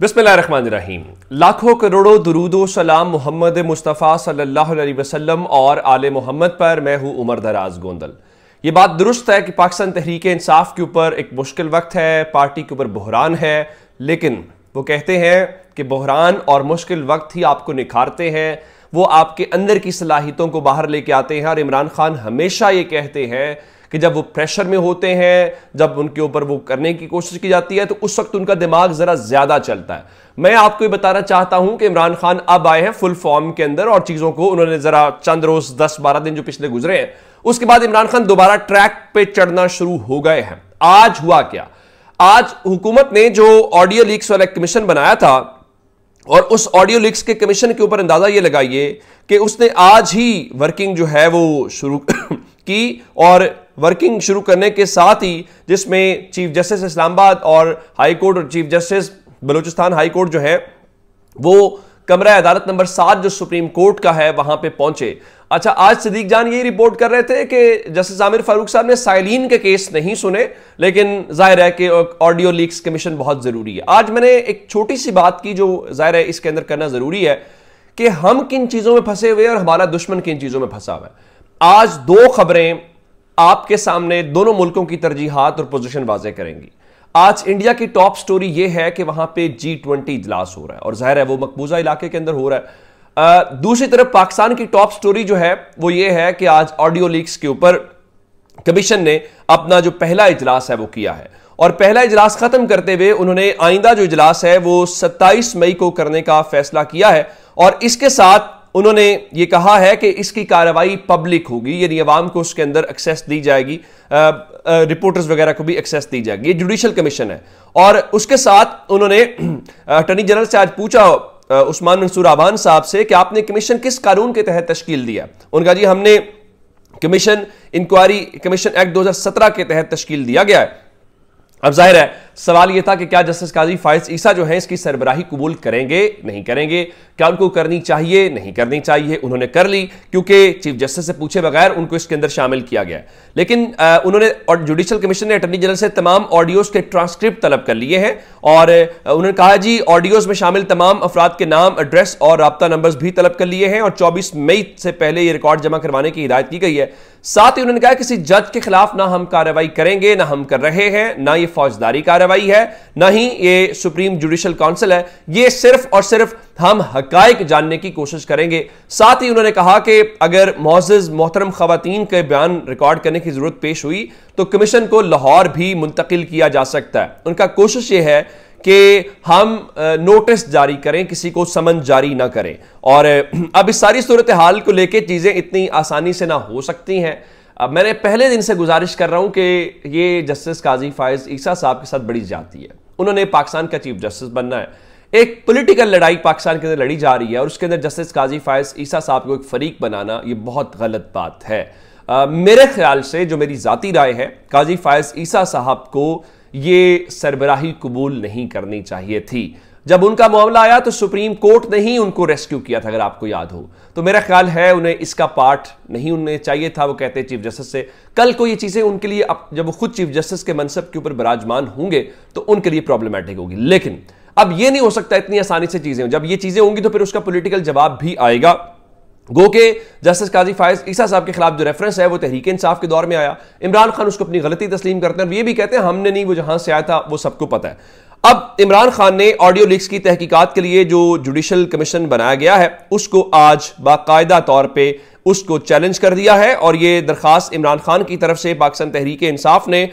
बिस्मिल्लाहिर्रहमानिर्रहीम लाखों करोड़ों दरूदो सलाम मोहम्मद मुस्तफ़ा सल्लल्लाहु अलैहि वसल्लम और आल मोहम्मद पर मैं हूँ उमर दराज गोंदल ये बात दुरुस्त है कि पाकिस्तान तहरीक इंसाफ के ऊपर एक मुश्किल वक्त है पार्टी के ऊपर बहरान है लेकिन वो कहते हैं कि बहरान और मुश्किल वक्त ही आपको निखारते हैं वो आपके अंदर की सलाहितों को बाहर लेके आते हैं और इमरान खान हमेशा ये कहते हैं कि जब वो प्रेशर में होते हैं जब उनके ऊपर वो करने की कोशिश की जाती है तो उस वक्त उनका दिमाग ज़रा ज़्यादा चलता है मैं आपको ये बताना चाहता हूं कि इमरान खान अब आए हैं फुल फॉर्म के अंदर और चीज़ों को उन्होंने ज़रा चंद रोज़ दस बारह दिन जो पिछले गुजरे हैं उसके बाद इमरान खान दोबारा ट्रैक पर चढ़ना शुरू हो गए हैं आज हुआ क्या आज हुकूमत ने जो ऑडियो लीक्स वाला कमीशन बनाया था और उस ऑडियो लीक्स के कमीशन के ऊपर अंदाजा ये लगाइए कि उसने आज ही वर्किंग जो है वो शुरू की और वर्किंग शुरू करने के साथ ही जिसमें चीफ जस्टिस इस्लामाबाद और हाई कोर्ट और chief justice Balochistan high court जो है वो कमरा अदालत नंबर सात जो सुप्रीम कोर्ट का है वहां पे पहुंचे अच्छा आज सदीक जान यही रिपोर्ट कर रहे थे कि जस्टिस आमिर फारूक साहब ने साइलिन के केस नहीं सुने लेकिन जाहिर है कि ऑडियो लीक्स कमीशन बहुत ज़रूरी है आज मैंने एक छोटी सी बात की जो जाहिर है इसके अंदर करना ज़रूरी है कि हम किन चीज़ों में फंसे हुए और हमारा दुश्मन किन चीज़ों में फंसा हुआ है आज दो खबरें आपके सामने दोनों मुल्कों की तरजीहत और पोजीशन वाजे करेंगी आज इंडिया की टॉप स्टोरी यह है कि वहां पे जी ट्वेंटी इजलास हो रहा है और जाहिर है वो मकबूजा इलाके के अंदर हो रहा है आ, दूसरी तरफ पाकिस्तान की टॉप स्टोरी जो है वो ये है कि आज ऑडियो लीक्स के ऊपर कमीशन ने अपना जो पहला इजलास है वो किया है और पहला इजलास खत्म करते हुए उन्होंने आइंदा जो इजलास है वो सत्ताईस मई को करने का फैसला किया है और इसके साथ उन्होंने ये कहा है कि इसकी कार्रवाई पब्लिक होगी यानी आवाम को उसके अंदर एक्सेस दी जाएगी रिपोर्टर्स वगैरह को भी एक्सेस दी जाएगी ये जुडिशल कमीशन है और उसके साथ उन्होंने अटर्नी जनरल से आज पूछा उस्मान मंसूर आबान साहब से कि आपने कमीशन किस कानून के तहत तश्कील दिया उनका जी हमने कमीशन इंक्वायरी कमीशन एक्ट 2017 के तहत तश्कील दिया गया है अब जाहिर है सवाल यह था कि क्या जस्टिस काजी फायज ईसा जो है इसकी सरबराही कबूल करेंगे नहीं करेंगे क्या उनको करनी चाहिए नहीं करनी चाहिए उन्होंने कर ली क्योंकि चीफ जस्टिस से पूछे बगैर उनको इसके अंदर शामिल किया गया लेकिन आ, उन्होंने और जुडिशियल कमीशन ने अटर्नी जनरल से तमाम ऑडियोज के ट्रांसक्रिप्ट तलब कर लिए हैं और उन्होंने कहा जी ऑडियोज में शामिल तमाम अफराद के नाम एड्रेस और रबता नंबर भी तलब कर लिए हैं और चौबीस मई से पहले ये रिकॉर्ड जमा करवाने की हिदायत की गई है साथ ही उन्होंने कहा किसी जज के खिलाफ ना हम कार्रवाई करेंगे ना हम कर रहे हैं ना ये फौजदारी कार्रवाई है ना ही ये सुप्रीम जुडिशल काउंसिल है ये सिर्फ और सिर्फ हम हकायक जानने की कोशिश करेंगे साथ ही उन्होंने कहा कि अगर मोजिज मोहतरम खातन के बयान रिकॉर्ड करने की जरूरत पेश हुई तो कमीशन को लाहौर भी मुंतकिल किया जा सकता है उनका कोशिश यह है कि हम नोटिस जारी करें किसी को समन जारी ना करें और अब इस सारी सूरत हाल को लेके चीज़ें इतनी आसानी से ना हो सकती हैं अब मैंने पहले दिन से गुजारिश कर रहा हूं कि ये जस्टिस काजी फायज ईसा साहब के साथ बड़ी जाती है उन्होंने पाकिस्तान का चीफ जस्टिस बनना है एक पॉलिटिकल लड़ाई पाकिस्तान के अंदर लड़ी जा रही है और उसके अंदर जस्टिस काजी फायज ईसा साहब को एक फरीक बनाना ये बहुत गलत बात है आ, मेरे ख्याल से जो मेरी जाति राय है काजी फायज ईसा साहब को ये सरबराही कबूल नहीं करनी चाहिए थी जब उनका मामला आया तो सुप्रीम कोर्ट ने ही उनको रेस्क्यू किया था अगर आपको याद हो तो मेरा ख्याल है उन्हें इसका पार्ट नहीं उन्हें चाहिए था वो कहते चीफ जस्टिस से कल को ये चीज़ें उनके लिए अब जब वो खुद चीफ जस्टिस के मनसब के ऊपर विराजमान होंगे तो उनके लिए प्रॉब्लमेटिक होगी लेकिन अब ये नहीं हो सकता इतनी आसानी से चीज़ें जब ये चीज़ें होंगी तो फिर उसका पोलिटिकल जवाब भी आएगा गो के जस्टिस काजी फायज ईसा साहब के खिलाफ जो रेफरेंस है वो तहरीक इंसाफ के दौर में आया इमरान खान उसको अपनी गलती तस्लीम करते हैं और ये भी कहते हैं हमने नहीं वो जहां से आया था वो सबको पता है अब इमरान खान ने ऑडियो लीक्स की तहकीकात के लिए जो जुडिशल कमीशन बनाया गया है उसको आज बाकायदा तौर पर उसको चैलेंज कर दिया है और ये दरख्वास्त इमरान खान की तरफ से पाकिस्तान तहरीक इंसाफ ने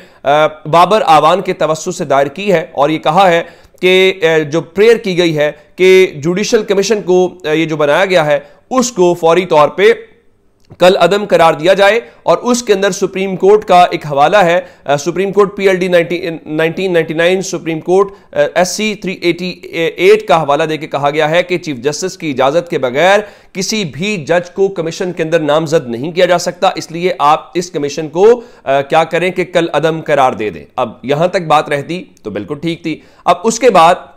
बाबर आवान के तवसु से दायर की है और ये कहा है कि जो प्रेयर की गई है कि जुडिशल कमीशन को ये जो बनाया गया है उसको फौरी तौर पर कल अदम करार दिया जाए और उसके अंदर सुप्रीम कोर्ट का एक हवाला है आ, supreme court PLD 1999 supreme court SC 388 का हवाला देके कहा गया है कि चीफ जस्टिस की इजाजत के बगैर किसी भी जज को कमीशन के अंदर नामजद नहीं किया जा सकता इसलिए आप इस कमीशन को आ, क्या करें कि कल अदम करार दे दें अब यहां तक बात रहती तो बिल्कुल ठीक थी अब उसके बाद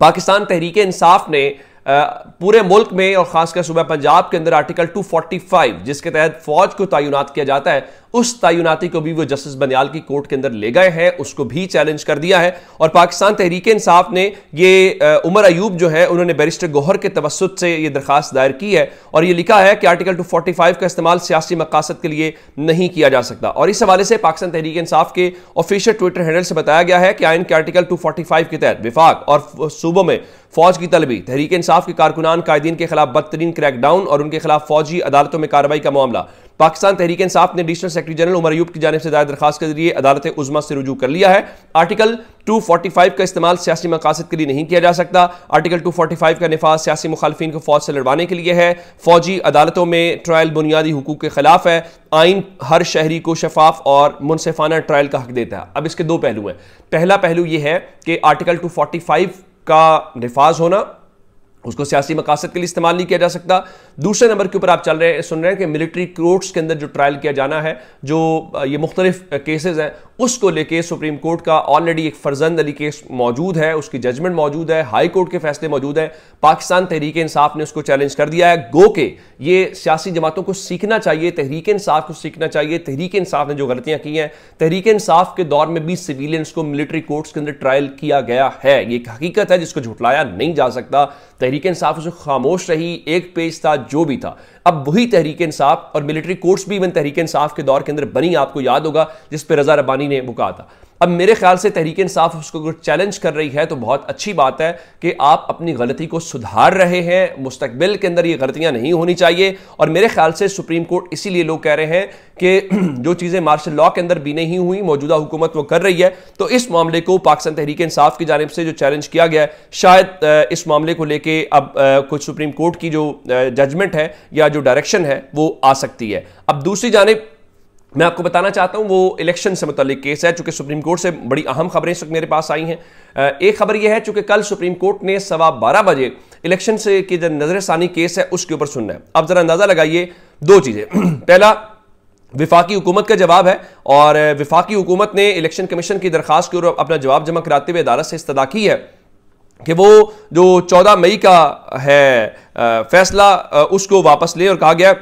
पाकिस्तान तहरीक इंसाफ ने पूरे मुल्क में और खासकर सुबह पंजाब के अंदर आर्टिकल 245 जिसके तहत फौज को तैनात किया जाता है उस तयनाती को भी वो जस्टिस बनियाल की कोर्ट के अंदर ले गए हैं उसको भी चैलेंज कर दिया है और पाकिस्तान तहरीक इंसाफ ने ये उमर अयूब जो है उन्होंने बैरिस्टर गोहर के तवसत से ये दरखास्त दायर की है और ये लिखा है कि आर्टिकल टू फोर्टी फाइव का इस्तेमाल सियासी मकासद के लिए नहीं किया जा सकता और इस हवाले से पाकिस्तान तहरीक इंसाफ के ऑफिशियल ट्विटर हैंडल से बताया गया है कि आइन के आर्टिकल टू फोर्टी फाइव के तहत विफाक और सूबों में फौज की तलबी तहरीक इंसाफ के कारकुनान कायदीन के खिलाफ बदतरीन क्रैकडाउन और उनके खिलाफ फौजी अदालतों में कार्रवाई का मामला पाकिस्तान तहरीक इंसाफ ने additional secretary general Omar Ayub की जानब से दायर दरखास्त के जरिए अदालत उजमा से रजू कर लिया है आर्टिकल 245 का इस्तेमाल सियासी मकासद के लिए नहीं किया जा सकता आर्टिकल 245 का नफाज सियासी मुखालफी को फौज से लड़वाने के लिए है फौजी अदालतों में ट्रायल बुनियादी हकूक के खिलाफ है आइन हर शहरी को शफाफ और मुनफाना ट्रायल का हक देता है अब इसके दो पहलू हैं पहला पहलू यह है कि आर्टिकल फाइव का नफाज होना उसको सियासी मकासद के लिए इस्तेमाल नहीं किया जा सकता दूसरे नंबर के ऊपर आप चल रहे सुन रहे हैं कि मिलिट्री कोर्ट्स के अंदर जो ट्रायल किया जाना है जो ये मुख्तलिफ केसेज हैं उसको लेके सुप्रीम कोर्ट का ऑलरेडी एक फर्जंद अली केस मौजूद है उसकी जजमेंट मौजूद है हाई कोर्ट के फैसले मौजूद हैं पाकिस्तान तहरीक इंसाफ ने उसको चैलेंज कर दिया है गो के ये सियासी जमातों को सीखना चाहिए तहरीक इंसाफ को सीखना चाहिए तहरीक इंसाफ ने जो गलतियां की हैं तहरीक इंसाफ के दौर में भी सिविलियंस को मिलिट्री कोर्ट्स के अंदर ट्रायल किया गया है ये एक हकीकत है जिसको झुटलाया नहीं जा सकता तहरीक इंसाफ उसे खामोश रही एक पेज था जो भी था अब वही तहरीक इंसाफ और मिलिट्री कोर्ट्स भी इवन तहरीक इंसाफ के दौर के अंदर बनी आपको याद होगा जिस पर रजा रबानी ने बुका था अब मेरे ख्याल से तहरीक इंसाफ उसको अगर चैलेंज कर रही है तो बहुत अच्छी बात है कि आप अपनी गलती को सुधार रहे हैं मुस्तबिल के अंदर ये गलतियां नहीं होनी चाहिए और मेरे ख्याल से सुप्रीम कोर्ट इसीलिए लोग कह रहे हैं कि जो चीज़ें मार्शल लॉ के अंदर भी नहीं हुई मौजूदा हुकूमत वो कर रही है तो इस मामले को पाकिस्तान तहरीक इंसाफ की जानब से जो चैलेंज किया गया है शायद इस मामले को लेके अब कुछ सुप्रीम कोर्ट की जो जजमेंट है या जो डायरेक्शन है वो आ सकती है अब दूसरी जानब मैं आपको बताना चाहता हूं वो इलेक्शन से मुतलिक केस है चूंकि सुप्रीम कोर्ट से बड़ी अहम खबरें इस वक्त मेरे पास आई हैं एक खबर यह है चूंकि कल सुप्रीम कोर्ट ने सवा बारह बजे इलेक्शन से की जो नजरसानी केस है उसके ऊपर सुनना है अब जरा अंदाजा लगाइए दो चीजें पहला विफाकी हुकूमत का जवाब है और विफाकी हुकूमत ने इलेक्शन कमीशन की दरखास्त की ओर अपना जवाब जमा कराते हुए अदालत से इस्तदा की है कि वो जो 14 मई का है फैसला उसको वापस ले और कहा गया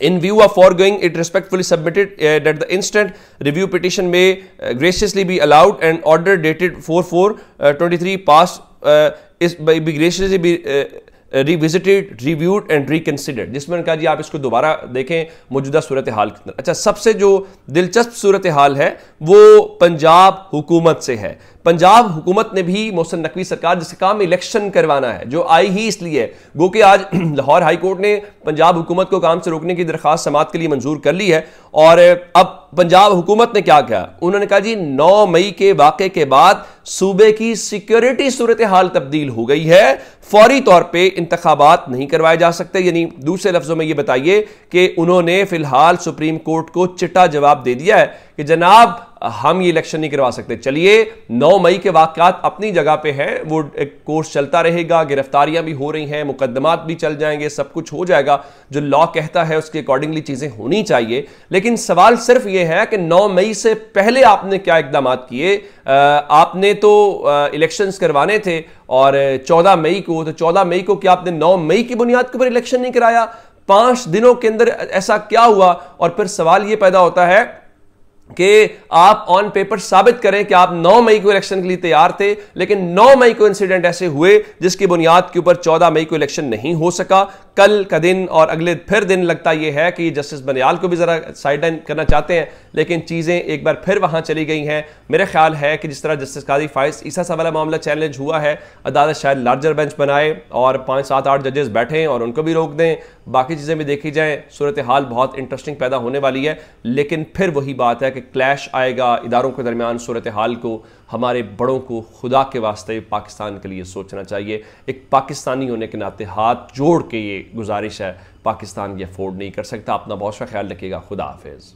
in view of foregoing it respectfully submitted uh, that the instant review petition may uh, graciously be allowed and order dated 4 4 uh, 23 passed is by be graciously be revisited reviewed and reconsidered जिसमें उन्होंने कहा जी आप इसको दोबारा देखें मौजूदा सूरत हाल कितना अच्छा सबसे जो दिलचस्प सूरत हाल है वो पंजाब हुकूमत से है पंजाब हुकूमत ने भी मोहसन नकवी सरकार जिसका काम इलेक्शन करवाना है जो आई ही इसलिए गो कि आज लाहौर हाईकोर्ट ने पंजाब हुकूमत को काम से रोकने की दरख्वास्त समात के लिए मंजूर कर ली है और अब पंजाब हुकूमत ने क्या कहा उन्होंने कहा जी 9 मई के वाक के बाद सूबे की सिक्योरिटी सूरत हाल तब्दील हो गई है फौरी तौर पर इंतबात नहीं करवाए जा सकते यानी दूसरे लफ्जों में यह बताइए कि उन्होंने फिलहाल सुप्रीम कोर्ट को चिट्टा जवाब दे दिया है कि जनाब हम ये इलेक्शन नहीं करवा सकते चलिए 9 मई के वाकत अपनी जगह पे हैं वो एक कोर्स चलता रहेगा गिरफ्तारियां भी हो रही हैं मुकदमात भी चल जाएंगे सब कुछ हो जाएगा जो लॉ कहता है उसके अकॉर्डिंगली चीज़ें होनी चाहिए लेकिन सवाल सिर्फ ये है कि 9 मई से पहले आपने क्या इकदाम किए आपने तो इलेक्शंस करवाने थे और चौदह मई को तो चौदह मई को क्या आपने नौ मई की बुनियाद के ऊपर इलेक्शन नहीं कराया पांच दिनों के अंदर ऐसा क्या हुआ और फिर सवाल ये पैदा होता है कि आप ऑन पेपर साबित करें कि आप 9 मई को इलेक्शन के लिए तैयार थे लेकिन 9 मई को इंसिडेंट ऐसे हुए जिसकी बुनियाद के ऊपर 14 मई को इलेक्शन नहीं हो सका कल का दिन और अगले फिर दिन लगता यह है कि जस्टिस बनियाल को भी ज़रा साइड लाइन करना चाहते हैं लेकिन चीज़ें एक बार फिर वहां चली गई हैं मेरा ख्याल है कि जिस तरह जस्टिस काजी फाइज ईसा सा वाला मामला चैलेंज हुआ है अदालत शायद लार्जर बेंच बनाए और पांच सात आठ जजेस बैठे और उनको भी रोक दें बाकी चीज़ें भी देखी जाए सूरत हाल बहुत इंटरेस्टिंग पैदा होने वाली है लेकिन फिर वही बात है कि कि क्लैश आएगा इदारों के दरमियान सूरत हाल को हमारे बड़ों को खुदा के वास्ते पाकिस्तान के लिए सोचना चाहिए एक पाकिस्तानी होने के नाते हाथ जोड़ के ये गुजारिश है पाकिस्तान ये अफोर्ड नहीं कर सकता अपना बहुत सा ख्याल रखिएगा खुदा हाफिज़